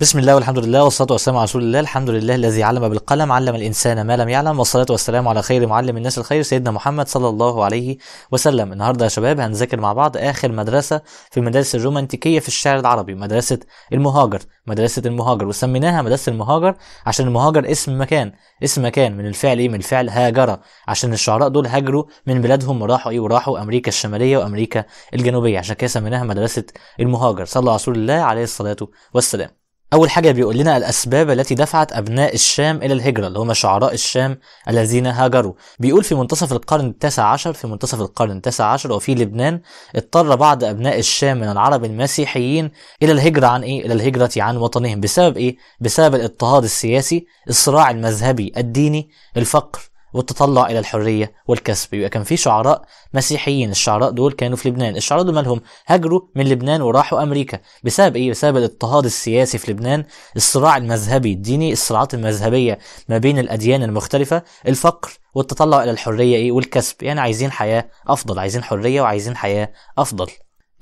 بسم الله والحمد لله والصلاه والسلام على رسول الله الحمد لله الذي علم بالقلم علم الانسان ما لم يعلم والصلاه والسلام على خير معلم الناس الخير سيدنا محمد صلى الله عليه وسلم النهارده يا شباب هنذاكر مع بعض اخر مدرسه في المدارس الرومانتيكيه في الشعر العربي مدرسه المهاجر مدرسه المهاجر وسميناها مدرسه المهاجر عشان المهاجر اسم مكان اسم مكان من الفعل ايه من الفعل هاجر عشان الشعراء دول هاجروا من بلادهم وراحوا ايه وراحوا امريكا الشماليه وامريكا الجنوبيه عشان كده سميناها مدرسه المهاجر صلى رسول الله عليه الصلاه والسلام أول حاجة بيقول لنا الأسباب التي دفعت أبناء الشام إلى الهجرة اللي هم شعراء الشام الذين هاجروا بيقول في منتصف القرن التاسع عشر في منتصف القرن التاسع عشر وفي لبنان اضطر بعض أبناء الشام من العرب المسيحيين إلى الهجرة عن إيه؟ إلى الهجرة عن وطنهم بسبب إيه؟ بسبب الاضطهاد السياسي الصراع المذهبي الديني الفقر والتطلع الى الحريه والكسب يبقى كان في شعراء مسيحيين الشعراء دول كانوا في لبنان الشعراء دول مالهم هاجروا من لبنان وراحوا امريكا بسبب ايه بسبب الاضطهاد السياسي في لبنان الصراع المذهبي الديني الصراعات المذهبيه ما بين الاديان المختلفه الفقر والتطلع الى الحريه ايه والكسب يعني عايزين حياه افضل عايزين حريه وعايزين حياه افضل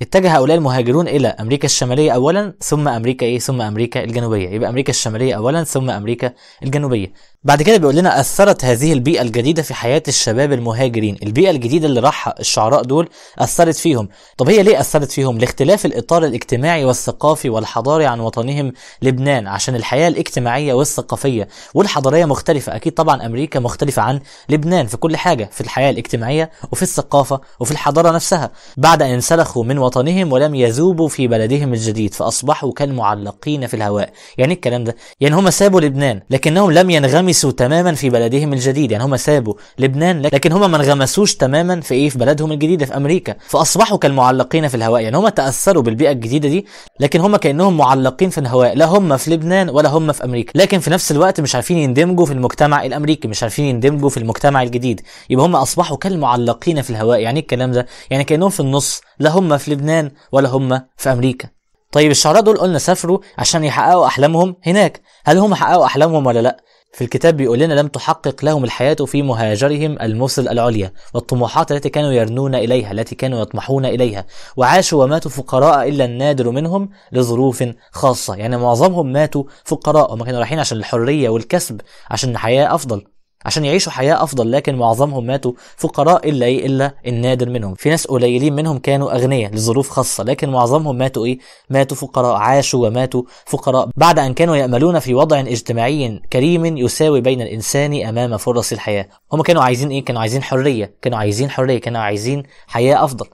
اتجه هؤلاء المهاجرون الى امريكا الشماليه اولا ثم امريكا ايه ثم امريكا الجنوبيه يبقى امريكا الشماليه اولا ثم امريكا الجنوبيه بعد كده بيقول لنا اثرت هذه البيئه الجديده في حياه الشباب المهاجرين البيئه الجديده اللي راحها الشعراء دول اثرت فيهم طب هي ليه اثرت فيهم لاختلاف الاطار الاجتماعي والثقافي والحضاري عن وطنهم لبنان عشان الحياه الاجتماعيه والثقافيه والحضاريه مختلفه اكيد طبعا امريكا مختلفه عن لبنان في كل حاجه في الحياه الاجتماعيه وفي الثقافه وفي الحضاره نفسها بعد ان انسلخوا من وطنهم ولم يذوبوا في بلدهم الجديد فاصبحوا كالمعلقين في الهواء يعني إيه الكلام ده يعني هم سابوا لبنان لكنهم لم ينغمسوا انغمسوا تماما في بلدهم الجديد يعني هم سابوا لبنان لكن هم ما انغمسوش تماما في ايه في بلدهم الجديده في امريكا فاصبحوا كالمعلقين في الهواء يعني هم تاثروا بالبيئه الجديده دي لكن هم كانهم معلقين في الهواء لا هم في لبنان ولا هم في امريكا لكن في نفس الوقت مش عارفين يندمجوا في المجتمع الامريكي مش عارفين يندمجوا في المجتمع الجديد يبقى هم اصبحوا كالمعلقين في الهواء يعني إيه الكلام ده يعني كانهم في النص لا هم في لبنان ولا هم في امريكا طيب الشعراء دول قلنا سافروا عشان يحققوا احلامهم هناك هل هم حققوا احلامهم ولا لا في الكتاب بيقول لنا لم تحقق لهم الحياة في مهاجرهم المرسل العليا والطموحات التي كانوا يرنون إليها التي كانوا يطمحون إليها وعاشوا وماتوا فقراء إلا النادر منهم لظروف خاصة يعني معظمهم ماتوا فقراء وما كانوا رايحين عشان الحرية والكسب عشان حياة أفضل عشان يعيشوا حياة أفضل لكن معظمهم ماتوا فقراء إلا إيه إلا النادر منهم في ناس قليلين منهم كانوا أغنياء لظروف خاصة لكن معظمهم ماتوا إيه ماتوا فقراء عاشوا وماتوا فقراء بعد أن كانوا يأملون في وضع اجتماعي كريم يساوي بين الإنسان أمام فرص الحياة هم كانوا عايزين إيه كانوا عايزين حرية كانوا عايزين حرية كانوا عايزين حياة أفضل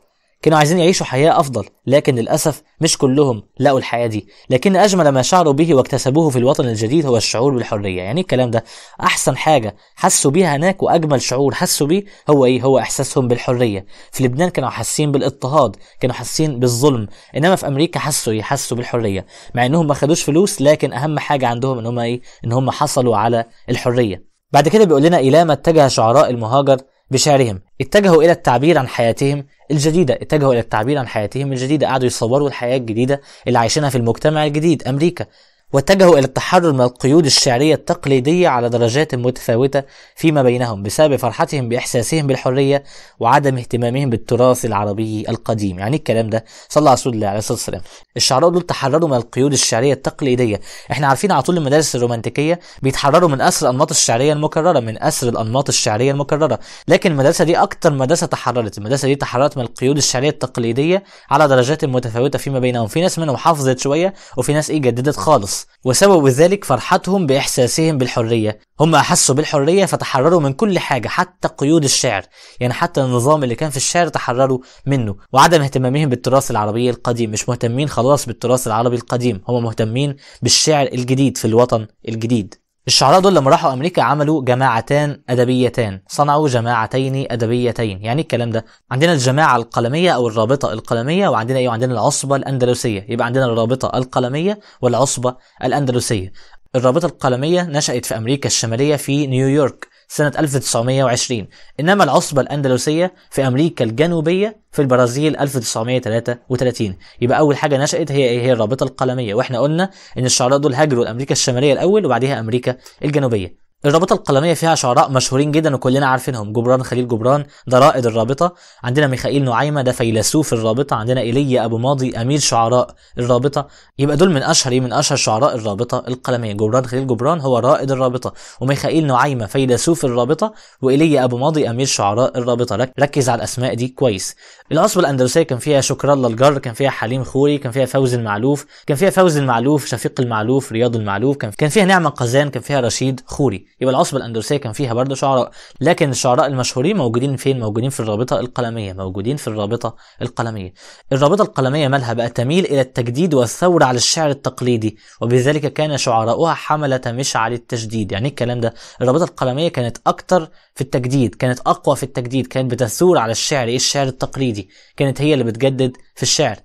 كانوا عايزين يعيشوا حياة أفضل لكن للأسف مش كلهم لقوا الحياة دي لكن أجمل ما شعروا به واكتسبوه في الوطن الجديد هو الشعور بالحرية يعني الكلام ده أحسن حاجة حسوا بيها هناك وأجمل شعور حسوا بيه هو إيه هو إحساسهم بالحرية في لبنان كانوا حاسين بالاضطهاد كانوا حاسين بالظلم إنما في أمريكا حسوا إيه حسوا بالحرية مع إنهم ما خدوش فلوس لكن أهم حاجة عندهم إن هم إيه إن هم حصلوا على الحرية بعد كده بيقول لنا إلى ما اتجه شعراء المهاجر بشعرهم اتجهوا الى التعبير عن حياتهم الجديده اتجهوا الى التعبير عن حياتهم الجديده قعدوا يصوروا الحياه الجديده اللي عايشينها في المجتمع الجديد امريكا واتجهوا إلى التحرر من القيود الشعرية التقليدية على درجات متفاوتة فيما بينهم بسبب فرحتهم بإحساسهم بالحرية وعدم اهتمامهم بالتراث العربي القديم يعني الكلام ده صلى رسول الله عليه الصلاة والسلام الشعراء دول تحرروا من القيود الشعرية التقليدية احنا عارفين على طول المدارس الرومانتيكية بيتحرروا من أسر الأنماط الشعرية المكررة من أسر الأنماط الشعرية المكررة لكن المدرسة دي أكتر مدرسة تحررت المدرسة دي تحررت من القيود الشعرية التقليدية على درجات متفاوتة فيما بينهم في ناس منهم حافظت شوية وفي ناس إيه جددت خالص وسبب ذلك فرحتهم بإحساسهم بالحرية هم أحسوا بالحرية فتحرروا من كل حاجة حتى قيود الشعر يعني حتى النظام اللي كان في الشعر تحرروا منه وعدم اهتمامهم بالتراث العربي القديم مش مهتمين خلاص بالتراث العربي القديم هم مهتمين بالشعر الجديد في الوطن الجديد الشعراء دول لما راحوا امريكا عملوا جماعتان ادبيتان صنعوا جماعتين ادبيتين يعني الكلام ده عندنا الجماعه القلميه او الرابطه القلميه وعندنا ايه وعندنا العصبه الاندلسيه يبقى عندنا الرابطه القلميه والعصبه الاندلسيه الرابطه القلميه نشات في امريكا الشماليه في نيويورك سنة 1920 إنما العصبة الأندلسية في أمريكا الجنوبية في البرازيل 1933 يبقى أول حاجة نشأت هي إيه هي الرابطة القلمية وإحنا قلنا إن الشعراء دول هاجروا لأمريكا الشمالية الأول وبعدها أمريكا الجنوبية الرابطة القلمية فيها شعراء مشهورين جدا وكلنا عارفينهم جبران خليل جبران ده رائد الرابطة عندنا ميخائيل نعيمة ده فيلسوف الرابطة عندنا إيليا أبو ماضي أمير شعراء الرابطة يبقى دول من أشهر من أشهر شعراء الرابطة القلمية جبران خليل جبران هو رائد الرابطة وميخائيل نعيمة فيلسوف الرابطة وإيليا أبو ماضي أمير شعراء الرابطة ركز على الأسماء دي كويس العصبة الأندلسية كان فيها شكر الله الجر كان فيها حليم خوري كان فيها فوز المعلوف كان فيها فوز المعلوف شفيق المعلوف رياض المعلوف كان فيها نعمة قزان كان فيها رشيد خوري يبقى العصبة الأندلسية كان فيها برضه شعراء لكن الشعراء المشهورين موجودين فين موجودين في الرابطة القلمية موجودين في الرابطة القلمية الرابطة القلمية مالها بقى تميل إلى التجديد والثورة على الشعر التقليدي وبذلك كان شعراؤها حملة مشعل التجديد يعني إيه الكلام ده الرابطة القلمية كانت أكتر في التجديد كانت أقوى في التجديد كانت بتثور على الشعر إيه الشعر التقليدي كانت هي اللي بتجدد في الشعر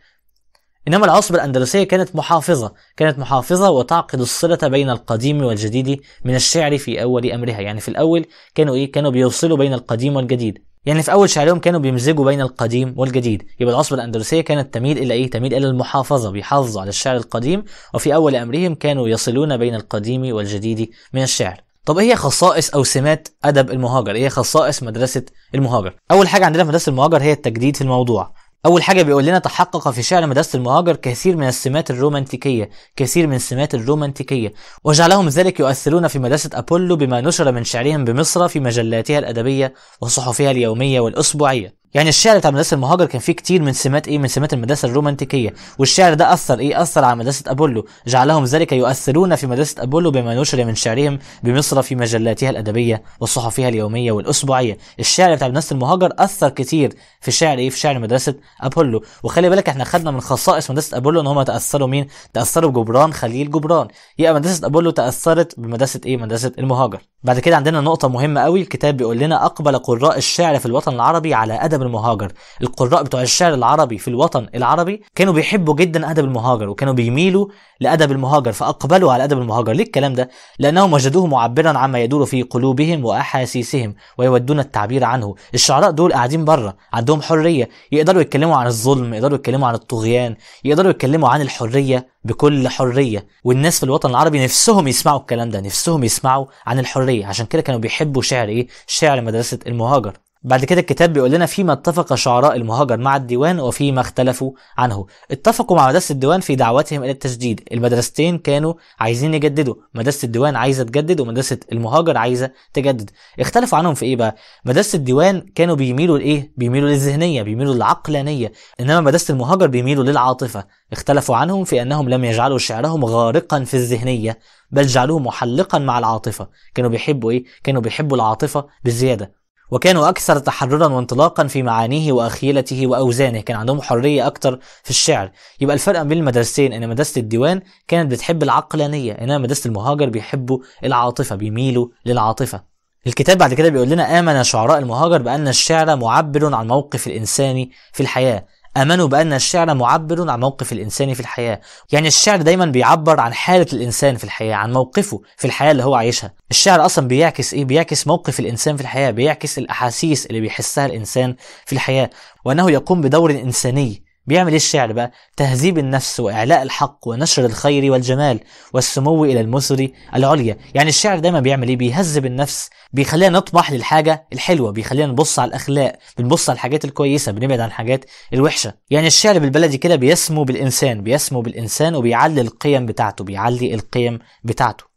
إنما العصبة الأندلسية كانت محافظة كانت محافظة وتعقد الصلة بين القديم والجديد من الشعر في أول أمرها يعني في الأول كانوا إيه كانوا بيوصلوا بين القديم والجديد يعني في أول شعرهم كانوا بيمزجوا بين القديم والجديد يبقى العصبة الأندلسية كانت تميل إلى إيه تميل إلى المحافظة بيحافظوا على الشعر القديم وفي أول أمرهم كانوا يصلون بين القديم والجديد من الشعر طب ايه هي خصائص او سمات ادب المهاجر؟ ايه هي خصائص مدرسه المهاجر؟ اول حاجه عندنا في مدرسه المهاجر هي التجديد في الموضوع، أول حاجة بيقول لنا تحقق في شعر مدرسة المهاجر كثير من السمات الرومانتيكية كثير من السمات الرومانتيكية وجعلهم ذلك يؤثرون في مدرسة أبولو بما نشر من شعرهم بمصر في مجلاتها الأدبية وصحفها اليومية والأسبوعية يعني الشعر بتاع مدرسه المهاجر كان فيه كتير من سمات ايه من سمات المدرسه الرومانتيكيه والشعر ده اثر ايه اثر على مدرسه ابولو جعلهم ذلك يؤثرون في مدرسه ابولو بما نشر من شعرهم بمصر في مجلاتها الادبيه وصحفها اليوميه والاسبوعيه الشعر بتاع مدرسه المهاجر اثر كتير في شعر ايه في شعر مدرسه ابولو وخلي بالك احنا خدنا من خصائص مدرسه ابولو ان هم تاثروا مين تاثروا بجبران خليل جبران يبقى مدرسه ابولو تاثرت بمدرسه ايه مدرسه المهاجر بعد كده عندنا نقطه مهمه قوي الكتاب بيقول لنا اقبل قراء الشعر في الوطن العربي على ادب ادب المهاجر القراء بتوع الشعر العربي في الوطن العربي كانوا بيحبوا جدا ادب المهاجر وكانوا بيميلوا لادب المهاجر فاقبلوا على ادب المهاجر ليه الكلام ده لانهم وجدوه معبرا عما يدور في قلوبهم واحاسيسهم ويودون التعبير عنه الشعراء دول قاعدين بره عندهم حريه يقدروا يتكلموا عن الظلم يقدروا يتكلموا عن الطغيان يقدروا يتكلموا عن الحريه بكل حرية والناس في الوطن العربي نفسهم يسمعوا الكلام ده نفسهم يسمعوا عن الحرية عشان كده كانوا بيحبوا شعر ايه شعر مدرسة المهاجر بعد كده الكتاب بيقول لنا فيما اتفق شعراء المهاجر مع الديوان وفيما اختلفوا عنه اتفقوا مع مدرسة الديوان في دعوتهم إلى التجديد المدرستين كانوا عايزين يجددوا مدرسة الديوان عايزة تجدد ومدرسة المهاجر عايزة تجدد اختلفوا عنهم في إيه بقى مدرسة الديوان كانوا بيميلوا لإيه بيميلوا للذهنية بيميلوا للعقلانية إنما مدرسة المهاجر بيميلوا للعاطفة اختلفوا عنهم في أنهم لم يجعلوا شعرهم غارقا في الذهنية بل جعلوه محلقا مع العاطفة كانوا بيحبوا إيه كانوا بيحبوا العاطفة بزيادة وكانوا أكثر تحررا وانطلاقا في معانيه وأخيلته وأوزانه كان عندهم حرية أكتر في الشعر يبقى الفرق بين المدرستين إن مدرسة الديوان كانت بتحب العقلانية إنما مدرسة المهاجر بيحبوا العاطفة بيميلوا للعاطفة الكتاب بعد كده بيقول لنا آمن شعراء المهاجر بأن الشعر معبر عن موقف الإنسان في الحياة امنوا بان الشعر معبر عن موقف الانسان في الحياه يعني الشعر دايما بيعبر عن حاله الانسان في الحياه عن موقفه في الحياه اللي هو عايشها الشعر اصلا بيعكس ايه بيعكس موقف الانسان في الحياه بيعكس الاحاسيس اللي بيحسها الانسان في الحياه وانه يقوم بدور انساني بيعمل ايه الشعر بقى تهذيب النفس وإعلاء الحق ونشر الخير والجمال والسمو إلى المثل العليا يعني الشعر دايما بيعمل إيه بيهذب النفس بيخلينا نطمح للحاجة الحلوة بيخلينا نبص على الأخلاق بنبص على الحاجات الكويسة بنبعد عن الحاجات الوحشة يعني الشعر بالبلدي كده بيسمو بالإنسان بيسمو بالإنسان وبيعلي القيم بتاعته بيعلي القيم بتاعته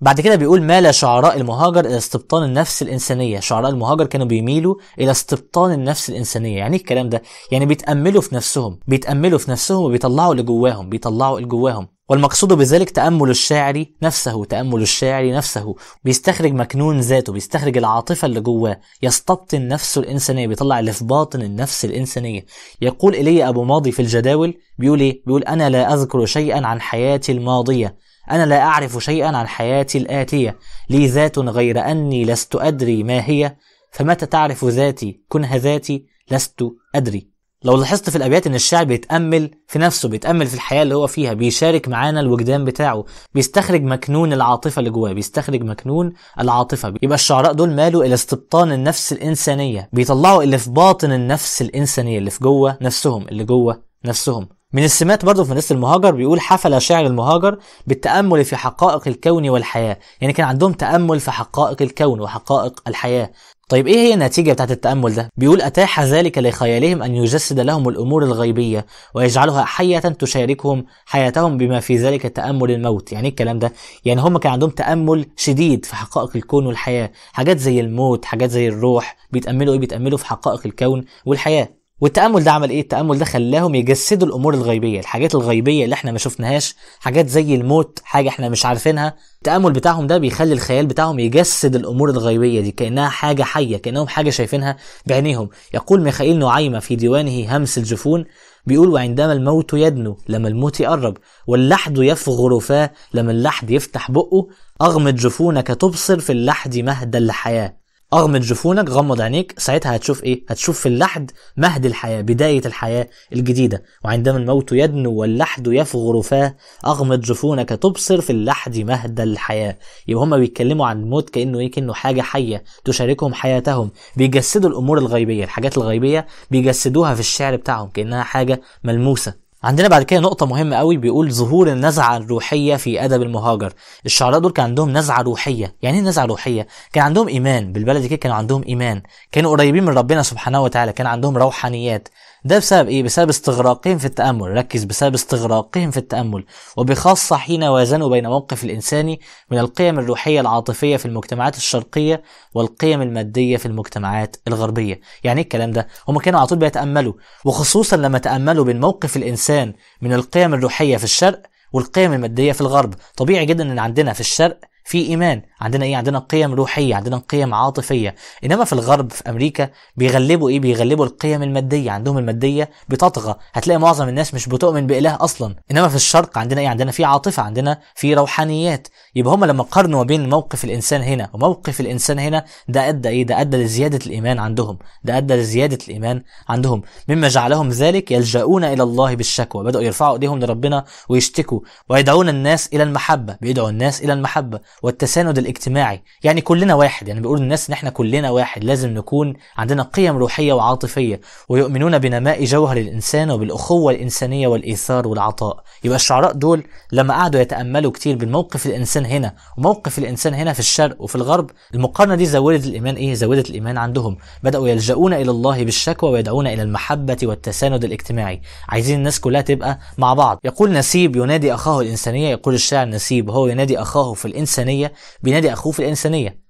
بعد كده بيقول مال شعراء المهاجر الى استبطان النفس الانسانيه شعراء المهاجر كانوا بيميلوا الى استبطان النفس الانسانيه يعني ايه الكلام ده يعني بيتاملوا في نفسهم بيتاملوا في نفسهم وبيطلعوا اللي جواهم بيطلعوا اللي جواهم والمقصود بذلك تأمل الشاعر نفسه تأمل الشاعر نفسه بيستخرج مكنون ذاته بيستخرج العاطفة اللي جواه يستبطن نفسه الإنسانية بيطلع اللي في باطن النفس الإنسانية يقول إلي أبو ماضي في الجداول بيقول إيه؟ بيقول أنا لا أذكر شيئا عن حياتي الماضية أنا لا أعرف شيئا عن حياتي الآتية لي ذات غير أني لست أدري ما هي فمتى تعرف ذاتي كنها ذاتي لست أدري لو لاحظت في الابيات ان الشاعر بيتامل في نفسه بيتامل في الحياه اللي هو فيها بيشارك معانا الوجدان بتاعه بيستخرج مكنون العاطفه اللي جواه بيستخرج مكنون العاطفه يبقى الشعراء دول مالوا الى استبطان النفس الانسانيه بيطلعوا اللي في باطن النفس الانسانيه اللي في جوه نفسهم اللي جوه نفسهم من السمات برضه في مدرسة المهاجر بيقول حفل شاعر المهاجر بالتأمل في حقائق الكون والحياة يعني كان عندهم تأمل في حقائق الكون وحقائق الحياة طيب ايه هي النتيجة بتاعت التأمل ده؟ بيقول أتاح ذلك لخيالهم أن يجسد لهم الأمور الغيبية ويجعلها حية تشاركهم حياتهم بما في ذلك تأمل الموت، يعني إيه الكلام ده؟ يعني هم كان عندهم تأمل شديد في حقائق الكون والحياة، حاجات زي الموت، حاجات زي الروح، بيتأملوا ايه؟ بيتأملوا في حقائق الكون والحياة. والتامل ده عمل ايه التامل ده خلاهم يجسدوا الامور الغيبيه الحاجات الغيبيه اللي احنا ما شفناهاش حاجات زي الموت حاجه احنا مش عارفينها التامل بتاعهم ده بيخلي الخيال بتاعهم يجسد الامور الغيبيه دي كانها حاجه حيه كانهم حاجه شايفينها بعينيهم يقول ميخائيل نعيمه في ديوانه همس الجفون بيقول وعندما الموت يدنو لما الموت يقرب واللحد يفغر فاه لما اللحد يفتح بقه أغمض جفونك تبصر في اللحد مهد الحياة اغمض جفونك غمض عينيك ساعتها هتشوف ايه هتشوف في اللحد مهد الحياه بدايه الحياه الجديده وعندما الموت يدنو واللحد يفغر فاه اغمض جفونك تبصر في اللحد مهد الحياه يبقى هما بيتكلموا عن الموت كانه ايه كانه حاجه حيه تشاركهم حياتهم بيجسدوا الامور الغيبيه الحاجات الغيبيه بيجسدوها في الشعر بتاعهم كانها حاجه ملموسه عندنا بعد كده نقطة مهمة قوي بيقول ظهور النزعة الروحية في أدب المهاجر، الشعراء دول كان عندهم نزعة روحية، يعني إيه نزعة روحية؟ كان عندهم إيمان، بالبلدي كده كانوا عندهم إيمان، كانوا قريبين من ربنا سبحانه وتعالى، كان عندهم روحانيات، ده بسبب ايه بسبب استغراقهم في التامل ركز بسبب استغراقهم في التامل وبخاصه حين وازنوا بين موقف الانساني من القيم الروحيه العاطفيه في المجتمعات الشرقيه والقيم الماديه في المجتمعات الغربيه يعني ايه الكلام ده هم كانوا على طول بيتاملوا وخصوصا لما تاملوا بين موقف الانسان من القيم الروحيه في الشرق والقيم الماديه في الغرب طبيعي جدا ان عندنا في الشرق في ايمان عندنا ايه عندنا قيم روحيه عندنا قيم عاطفيه انما في الغرب في امريكا بيغلبوا ايه بيغلبوا القيم الماديه عندهم الماديه بتطغى هتلاقي معظم الناس مش بتؤمن باله اصلا انما في الشرق عندنا ايه عندنا في عاطفه عندنا في روحانيات يبقى هم لما قارنوا بين موقف الانسان هنا وموقف الانسان هنا ده ادى ايه ده ادى لزياده الايمان عندهم ده ادى لزياده الايمان عندهم مما جعلهم ذلك يلجؤون الى الله بالشكوى بداوا يرفعوا ايديهم لربنا ويشتكوا ويدعون الناس الى المحبه بيدعوا الناس الى المحبه والتساند الاجتماعي يعني كلنا واحد يعني بيقول الناس ان احنا كلنا واحد لازم نكون عندنا قيم روحيه وعاطفيه ويؤمنون بنماء جوهر الانسان وبالاخوه الانسانيه والايثار والعطاء يبقى الشعراء دول لما قعدوا يتاملوا كتير بالموقف الانسان هنا وموقف الانسان هنا في الشرق وفي الغرب المقارنه دي زودت الايمان ايه زودت الايمان عندهم بداوا يلجؤون الى الله بالشكوى ويدعون الى المحبه والتساند الاجتماعي عايزين الناس كلها تبقى مع بعض يقول نسيب ينادي اخاه الانسانيه يقول الشاعر نسيب هو ينادي اخاه في الانسان الإنسانية بينادي أخوه في الإنسانية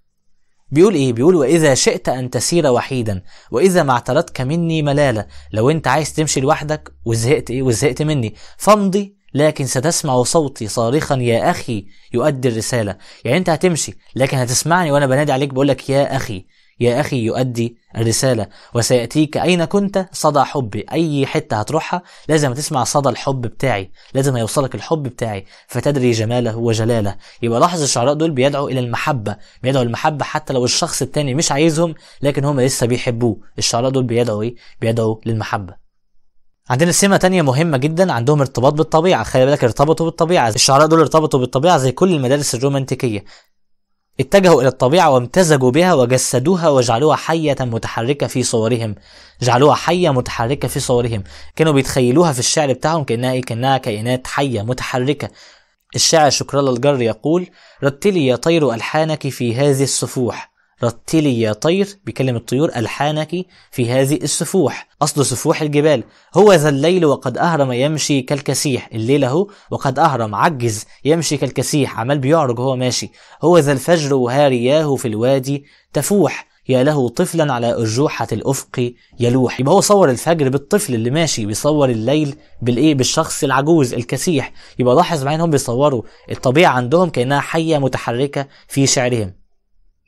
بيقول إيه؟ بيقول وإذا شئت أن تسير وحيدا وإذا ما اعترضتك مني ملالة لو أنت عايز تمشي لوحدك وزهقت إيه؟ وزهقت مني فامضي لكن ستسمع صوتي صارخا يا أخي يؤدي الرسالة يعني أنت هتمشي لكن هتسمعني وأنا بنادي عليك بقولك يا أخي يا أخي يؤدي الرسالة وسيأتيك أين كنت صدى حبي أي حتة هتروحها لازم تسمع صدى الحب بتاعي لازم يوصلك الحب بتاعي فتدري جماله وجلاله يبقى لاحظ الشعراء دول بيدعوا إلى المحبة بيدعوا المحبة حتى لو الشخص التاني مش عايزهم لكن هم لسه بيحبوه الشعراء دول بيدعوا إيه بيدعوا للمحبة عندنا سمة تانية مهمة جدا عندهم ارتباط بالطبيعة خلي بالك ارتبطوا بالطبيعة الشعراء دول ارتبطوا بالطبيعة زي كل المدارس الرومانتيكية اتجهوا إلى الطبيعة وامتزجوا بها وجسدوها وجعلوها حية متحركة في صورهم جعلوها حية متحركة في صورهم كانوا بيتخيلوها في الشعر بتاعهم كأنها إيه كأنها كائنات حية متحركة الشاعر شكرالله الجر يقول رتلي يا طير ألحانك في هذه السفوح رتلي يا طير بيكلم الطيور ألحانك في هذه السفوح أصل سفوح الجبال هو ذا الليل وقد أهرم يمشي كالكسيح الليل أهو وقد أهرم عجز يمشي كالكسيح عمال بيعرج هو ماشي هو ذا الفجر وهارياه في الوادي تفوح يا له طفلا على أرجوحة الأفق يلوح يبقى هو صور الفجر بالطفل اللي ماشي بيصور الليل بالإيه بالشخص العجوز الكسيح يبقى لاحظ معين هم بيصوروا الطبيعة عندهم كأنها حية متحركة في شعرهم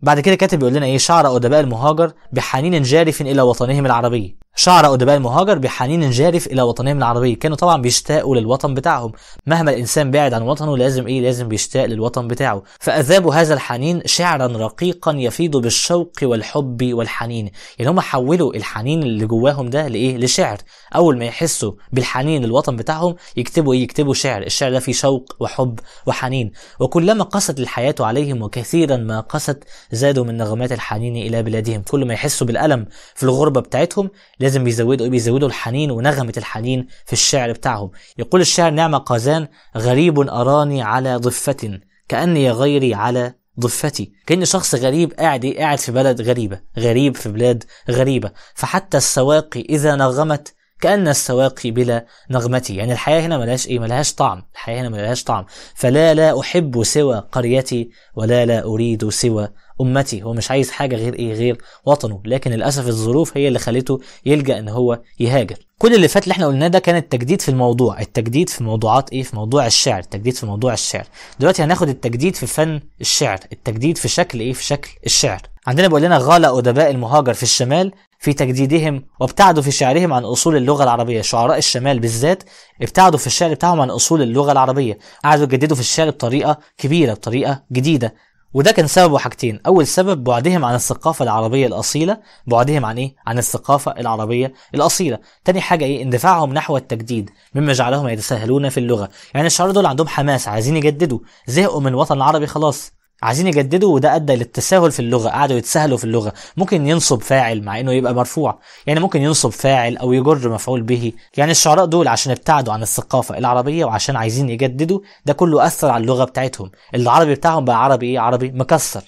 بعد كده كاتب يقول لنا ايه شعر ادباء المهاجر بحنين جارف الى وطنهم العربي شعر أدباء المهاجر بحنين جارف إلى وطنهم العربي كانوا طبعا بيشتاقوا للوطن بتاعهم مهما الإنسان بعد عن وطنه لازم إيه لازم بيشتاق للوطن بتاعه فأذابوا هذا الحنين شعرا رقيقا يفيض بالشوق والحب والحنين يعني هم حولوا الحنين اللي جواهم ده لإيه لشعر أول ما يحسوا بالحنين للوطن بتاعهم يكتبوا إيه يكتبوا شعر الشعر ده فيه شوق وحب وحنين وكلما قست الحياة عليهم وكثيرا ما قست زادوا من نغمات الحنين إلى بلادهم كل ما يحسوا بالألم في الغربة بتاعتهم لازم بيزودوا إيه؟ بيزودوا الحنين ونغمة الحنين في الشعر بتاعهم يقول الشاعر نعمة قازان غريب أراني على ضفة كأني غيري على ضفتي كأن شخص غريب قاعد إيه؟ قاعد في بلد غريبة غريب في بلاد غريبة فحتى السواقي إذا نغمت كأن السواقي بلا نغمتي يعني الحياة هنا ملهاش إيه ملهاش طعم الحياة هنا ملهاش طعم فلا لا أحب سوى قريتي ولا لا أريد سوى أمتي هو مش عايز حاجة غير إيه غير وطنه لكن للأسف الظروف هي اللي خلته يلجأ إن هو يهاجر كل اللي فات اللي احنا قلناه ده كان التجديد في الموضوع التجديد في موضوعات ايه في موضوع الشعر التجديد في موضوع الشعر دلوقتي هناخد التجديد في فن الشعر التجديد في شكل ايه في شكل الشعر عندنا بيقول لنا غالى ادباء المهاجر في الشمال في تجديدهم وابتعدوا في شعرهم عن اصول اللغه العربيه شعراء الشمال بالذات ابتعدوا في الشعر بتاعهم عن اصول اللغه العربيه قعدوا يجددوا في الشعر بطريقه كبيره بطريقه جديده وده كان سببه حاجتين اول سبب بعدهم عن الثقافه العربيه الاصيله بعدهم عن ايه عن الثقافه العربيه الاصيله تاني حاجه ايه اندفاعهم نحو التجديد مما جعلهم يتساهلون في اللغه يعني الشعراء دول عندهم حماس عايزين يجددوا زهقوا من الوطن العربي خلاص عايزين يجددوا وده ادى للتساهل في اللغه قعدوا يتساهلوا في اللغه ممكن ينصب فاعل مع انه يبقى مرفوع يعني ممكن ينصب فاعل او يجر مفعول به يعني الشعراء دول عشان ابتعدوا عن الثقافه العربيه وعشان عايزين يجددوا ده كله اثر على اللغه بتاعتهم العربي بتاعهم بقى عربي ايه عربي مكسر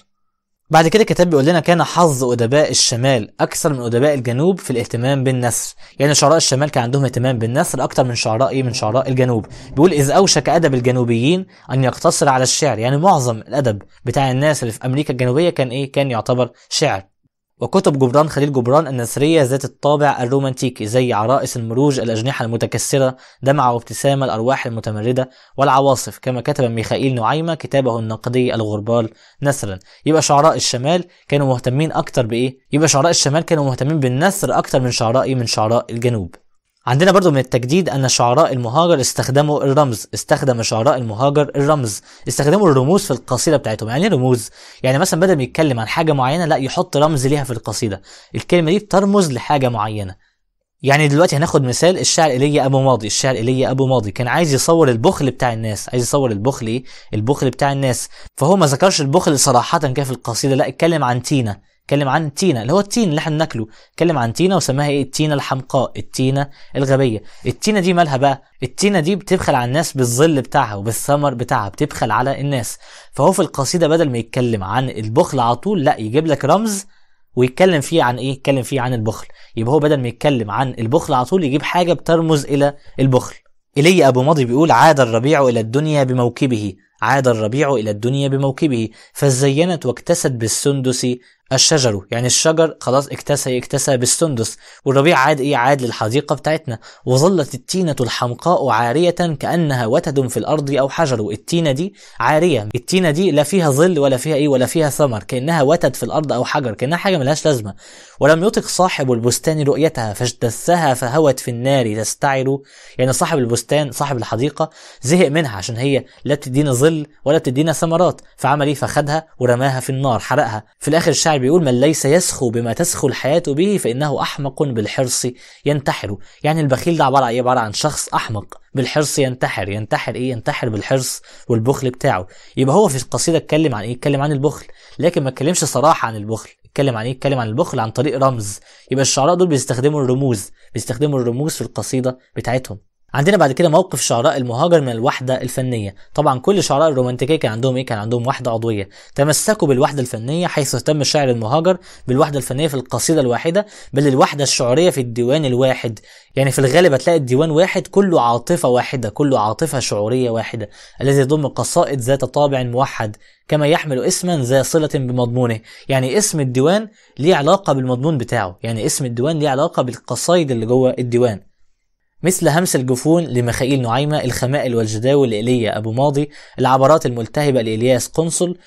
بعد كده الكتاب بيقول لنا كان حظ أدباء الشمال أكثر من أدباء الجنوب في الاهتمام بالنسر يعني شعراء الشمال كان عندهم اهتمام بالنسر أكثر من شعراء إيه من شعراء الجنوب، بيقول إذ أوشك أدب الجنوبيين أن يقتصر على الشعر، يعني معظم الأدب بتاع الناس اللي في أمريكا الجنوبية كان إيه؟ كان يعتبر شعر، وكتب جبران خليل جبران النثرية ذات الطابع الرومانتيكي زي عرائس المروج الأجنحة المتكسرة دمعة وابتسامة الأرواح المتمردة والعواصف كما كتب ميخائيل نعيمة كتابه النقدي الغربال نثرا يبقى شعراء الشمال كانوا مهتمين أكتر بإيه؟ يبقى شعراء الشمال كانوا مهتمين بالنثر أكتر من شعراء من شعراء الجنوب عندنا برضو من التجديد ان شعراء المهاجر استخدموا الرمز استخدم شعراء المهاجر الرمز استخدموا الرموز في القصيده بتاعتهم يعني إيه رموز يعني مثلا بدل ما يتكلم عن حاجه معينه لا يحط رمز ليها في القصيده الكلمه دي بترمز لحاجه معينه يعني دلوقتي هناخد مثال الشاعر ايليا ابو ماضي الشاعر ايليا ابو ماضي كان عايز يصور البخل بتاع الناس عايز يصور البخل ايه البخل بتاع الناس فهو ما ذكرش البخل صراحه كده في القصيده لا اتكلم عن تينا اتكلم عن التينه اللي هو التين اللي احنا بناكله اتكلم عن تينه وسماها ايه التينه الحمقاء التينه الغبيه التينه دي مالها بقى التينه دي بتبخل على الناس بالظل بتاعها وبالثمر بتاعها بتبخل على الناس فهو في القصيده بدل ما يتكلم عن البخل على طول لا يجيب لك رمز ويتكلم فيه عن ايه يتكلم فيه عن البخل يبقى هو بدل ما يتكلم عن البخل على طول يجيب حاجه بترمز الى البخل إلي أبو ماضي بيقول عاد الربيع إلى الدنيا بموكبه عاد الربيع إلى الدنيا بموكبه فزينت واكتست بالسندس الشجر يعني الشجر خلاص اكتسى اكتسى بالسندس والربيع عاد ايه عاد للحديقة بتاعتنا وظلت التينة الحمقاء عارية كأنها وتد في الأرض أو حجر التينة دي عارية التينة دي لا فيها ظل ولا فيها ايه ولا فيها ثمر كأنها وتد في الأرض أو حجر كأنها حاجة ملهاش لازمة ولم يطق صاحب البستان رؤيتها فاجتثها فهوت في النار تستعر يعني صاحب البستان صاحب الحديقة زهق منها عشان هي لا بتدينا ظل ولا بتدينا ثمرات فعمل ايه فخدها ورماها في النار حرقها في الآخر الشعب بيقول من ليس يسخو بما تسخو الحياة به فإنه أحمق بالحرص ينتحر يعني البخيل ده عبارة عن إيه عبارة عن شخص أحمق بالحرص ينتحر ينتحر إيه ينتحر بالحرص والبخل بتاعه يبقى هو في القصيدة اتكلم عن إيه اتكلم عن البخل لكن ما اتكلمش صراحة عن البخل اتكلم عن ايه اتكلم عن البخل عن طريق رمز يبقى الشعراء دول بيستخدموا الرموز بيستخدموا الرموز في القصيدة بتاعتهم عندنا بعد كده موقف شعراء المهاجر من الوحدة الفنية طبعا كل شعراء الرومانتيكية كان عندهم ايه كان عندهم وحدة عضوية تمسكوا بالوحدة الفنية حيث اهتم الشاعر المهاجر بالوحدة الفنية في القصيدة الواحدة بل الوحدة الشعرية في الديوان الواحد يعني في الغالب هتلاقي الديوان واحد كله عاطفة واحدة كله عاطفة شعورية واحدة الذي يضم قصائد ذات طابع موحد كما يحمل اسما ذا صلة بمضمونه يعني اسم الديوان ليه علاقة بالمضمون بتاعه يعني اسم الديوان ليه علاقة بالقصايد اللي جوه الديوان مثل همس الجفون لميخائيل نعيمة الخمائل والجداول لإيليا أبو ماضي العبرات الملتهبة لإلياس قنصل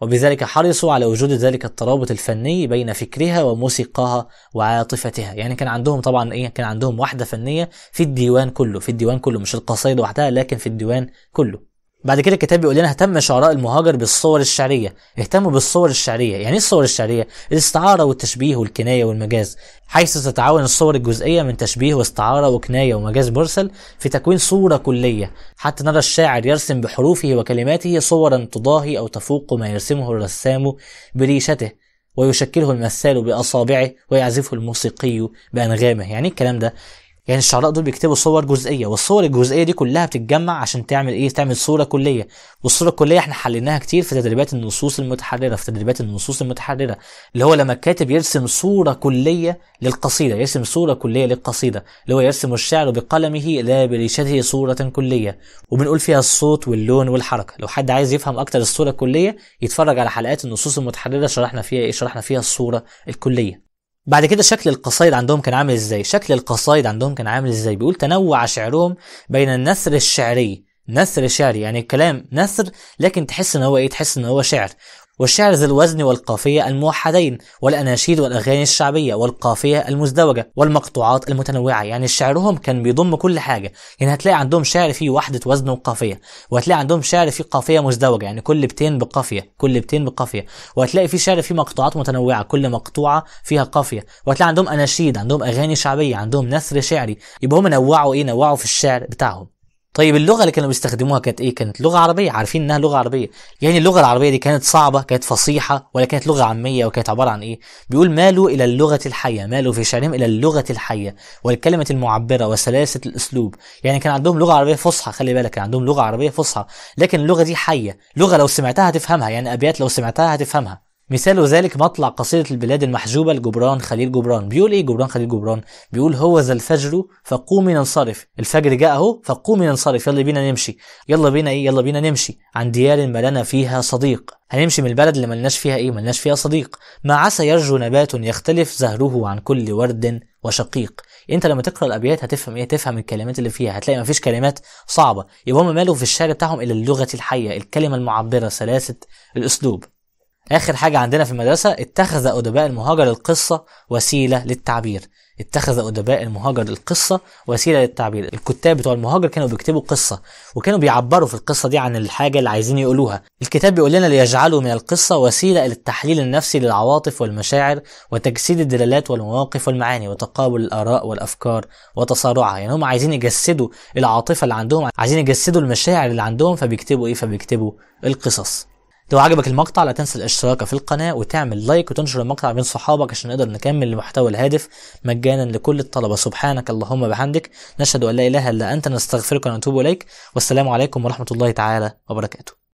وبذلك حرصوا على وجود ذلك الترابط الفني بين فكرها وموسيقاها وعاطفتها يعني كان عندهم طبعا ايه كان عندهم وحده فنيه في الديوان كله في الديوان كله مش القصيده وحدها لكن في الديوان كله بعد كده الكتاب بيقول لنا اهتم شعراء المهاجر بالصور الشعريه اهتموا بالصور الشعريه يعني ايه الصور الشعريه الاستعاره والتشبيه والكنايه والمجاز حيث تتعاون الصور الجزئيه من تشبيه واستعاره وكنايه ومجاز مرسل في تكوين صوره كليه حتى نرى الشاعر يرسم بحروفه وكلماته صورا تضاهي او تفوق ما يرسمه الرسام بريشته ويشكله المثال باصابعه ويعزفه الموسيقي بانغامه يعني إيه الكلام ده يعني الشعراء دول بيكتبوا صور جزئيه والصور الجزئيه دي كلها بتتجمع عشان تعمل ايه تعمل صوره كليه والصوره الكليه احنا حليناها كتير في تدريبات النصوص المتحرره في تدريبات النصوص المتحرره اللي هو لما الكاتب يرسم صوره كليه للقصيده يرسم صوره كليه للقصيده اللي هو يرسم الشعر بقلمه لا بريشته صوره كليه وبنقول فيها الصوت واللون والحركه لو حد عايز يفهم اكتر الصوره الكليه يتفرج على حلقات النصوص المتحرره شرحنا فيها ايه شرحنا فيها الصوره الكليه بعد كده شكل القصايد عندهم كان عامل ازاي شكل القصايد عندهم كان عامل ازاي بيقول تنوع شعرهم بين النثر الشعري نثر شعري يعني الكلام نثر لكن تحس ان هو ايه تحس ان هو شعر والشعر ذي الوزن والقافية الموحدين والأناشيد والأغاني الشعبية والقافية المزدوجة والمقطوعات المتنوعة يعني شعرهم كان بيضم كل حاجة يعني هتلاقي عندهم شعر فيه وحدة وزن وقافية وهتلاقي عندهم شعر فيه قافية مزدوجة يعني كل بتين بقافية كل بتين بقافية وهتلاقي فيه شعر فيه مقطوعات متنوعة كل مقطوعة فيها قافية وهتلاقي عندهم أناشيد عندهم أغاني شعبية عندهم نثر شعري يبقى هم نوعوا إيه نوعوا في الشعر بتاعهم طيب اللغه اللي كانوا بيستخدموها كانت ايه كانت لغه عربيه عارفين انها لغه عربيه يعني اللغه العربيه دي كانت صعبه كانت فصيحه ولا كانت لغه عاميه وكانت عباره عن ايه بيقول مالوا الى اللغه الحيه مالوا في شعرهم الى اللغه الحيه والكلمه المعبره وسلاسه الاسلوب يعني كان عندهم لغه عربيه فصحى خلي بالك كان عندهم لغه عربيه فصحى لكن اللغه دي حيه لغه لو سمعتها هتفهمها يعني ابيات لو سمعتها هتفهمها مثال ذلك مطلع قصيدة البلاد المحجوبة لجبران خليل جبران بيقول ايه جبران خليل جبران بيقول هو ذا الفجر فقومي ننصرف الفجر جاء اهو فقومي ننصرف يلا بينا نمشي يلا بينا ايه يلا بينا نمشي عن ديار ما لنا فيها صديق هنمشي من البلد اللي ملناش فيها ايه ملناش فيها صديق ما عسى يرجو نبات يختلف زهره عن كل ورد وشقيق انت لما تقرا الابيات هتفهم ايه تفهم الكلمات اللي فيها هتلاقي مفيش كلمات صعبه يبقى هم مالوا في الشعر بتاعهم الى اللغه الحيه الكلمه المعبره سلاسه الاسلوب آخر حاجة عندنا في المدرسة اتخذ أدباء المهاجر القصة وسيلة للتعبير اتخذ أدباء المهاجر القصة وسيلة للتعبير الكتاب بتوع المهاجر كانوا بيكتبوا قصة وكانوا بيعبروا في القصة دي عن الحاجة اللي عايزين يقولوها الكتاب بيقول لنا ليجعلوا من القصة وسيلة للتحليل النفسي للعواطف والمشاعر وتجسيد الدلالات والمواقف والمعاني وتقابل الآراء والأفكار وتصارعها يعني هم عايزين يجسدوا العاطفة اللي عندهم عايزين يجسدوا المشاعر اللي عندهم فبيكتبوا إيه فبيكتبوا القصص لو عجبك المقطع لا تنسى الاشتراك في القناة وتعمل لايك وتنشر المقطع بين صحابك عشان نقدر نكمل المحتوى الهادف مجانا لكل الطلبة سبحانك اللهم بحمدك نشهد أن لا إله إلا أنت نستغفرك ونتوب إليك والسلام عليكم ورحمة الله تعالى وبركاته